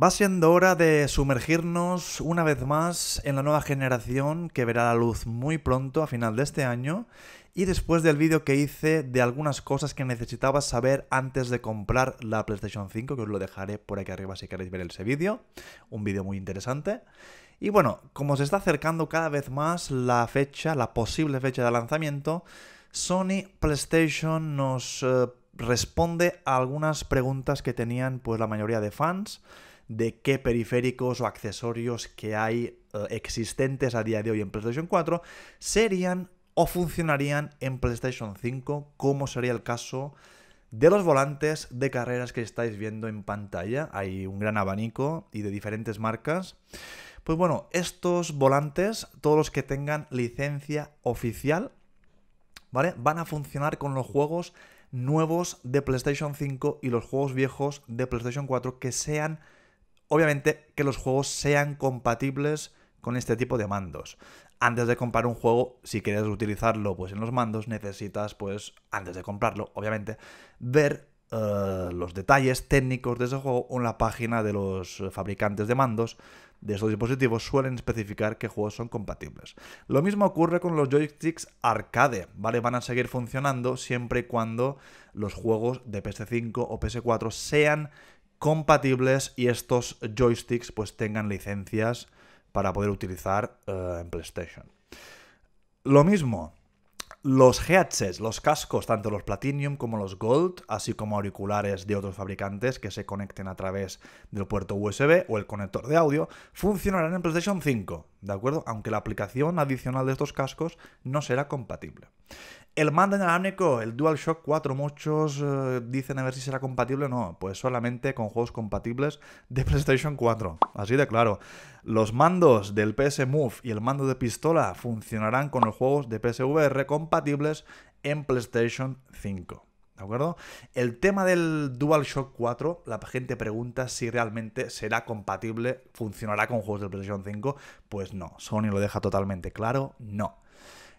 Va siendo hora de sumergirnos una vez más en la nueva generación que verá la luz muy pronto a final de este año y después del vídeo que hice de algunas cosas que necesitaba saber antes de comprar la PlayStation 5, que os lo dejaré por aquí arriba si queréis ver ese vídeo, un vídeo muy interesante. Y bueno, como se está acercando cada vez más la fecha, la posible fecha de lanzamiento, Sony PlayStation nos eh, responde a algunas preguntas que tenían pues la mayoría de fans de qué periféricos o accesorios que hay eh, existentes a día de hoy en PlayStation 4 serían o funcionarían en PlayStation 5, como sería el caso de los volantes de carreras que estáis viendo en pantalla. Hay un gran abanico y de diferentes marcas. Pues bueno, estos volantes, todos los que tengan licencia oficial, ¿vale? Van a funcionar con los juegos nuevos de PlayStation 5 y los juegos viejos de PlayStation 4 que sean obviamente que los juegos sean compatibles con este tipo de mandos. Antes de comprar un juego, si quieres utilizarlo pues en los mandos, necesitas pues antes de comprarlo, obviamente, ver eh, los detalles técnicos de ese juego en la página de los fabricantes de mandos de esos dispositivos suelen especificar qué juegos son compatibles. Lo mismo ocurre con los joysticks arcade, ¿vale? Van a seguir funcionando siempre y cuando los juegos de PS5 o PS4 sean compatibles y estos joysticks pues tengan licencias para poder utilizar eh, en PlayStation. Lo mismo, los headsets, los cascos, tanto los Platinum como los Gold, así como auriculares de otros fabricantes que se conecten a través del puerto USB o el conector de audio, funcionarán en PlayStation 5, ¿de acuerdo? Aunque la aplicación adicional de estos cascos no será compatible. El mando inalámbrico, el DualShock 4, muchos eh, dicen a ver si será compatible o no. Pues solamente con juegos compatibles de PlayStation 4. Así de claro. Los mandos del PS Move y el mando de pistola funcionarán con los juegos de PSVR compatibles en PlayStation 5. ¿De acuerdo? El tema del DualShock 4, la gente pregunta si realmente será compatible, funcionará con juegos de PlayStation 5. Pues no, Sony lo deja totalmente claro, no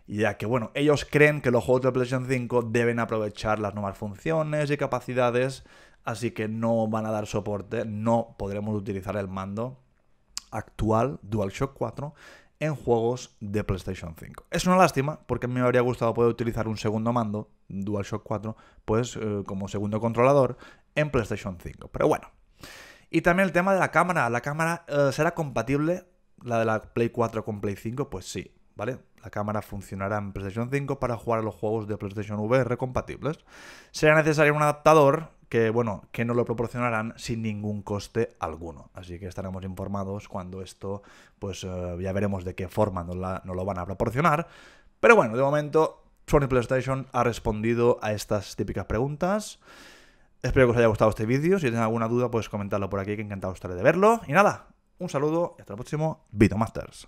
ya que bueno, ellos creen que los juegos de PlayStation 5 deben aprovechar las nuevas funciones y capacidades, así que no van a dar soporte, no podremos utilizar el mando actual DualShock 4 en juegos de PlayStation 5. Es una lástima porque me habría gustado poder utilizar un segundo mando DualShock 4 pues eh, como segundo controlador en PlayStation 5, pero bueno. Y también el tema de la cámara, la cámara eh, será compatible la de la Play 4 con Play 5, pues sí, ¿vale? La cámara funcionará en PlayStation 5 para jugar a los juegos de PlayStation VR compatibles. Será necesario un adaptador que, bueno, que nos lo proporcionarán sin ningún coste alguno. Así que estaremos informados cuando esto, pues eh, ya veremos de qué forma nos, lo van a proporcionar. Pero bueno, de momento Sony PlayStation ha respondido a estas típicas preguntas. Espero que os haya gustado este vídeo. Si tenéis alguna duda, pues comentarlo por aquí, que encantado estaré de verlo. Y nada, un saludo y hasta el próximo Video Masters.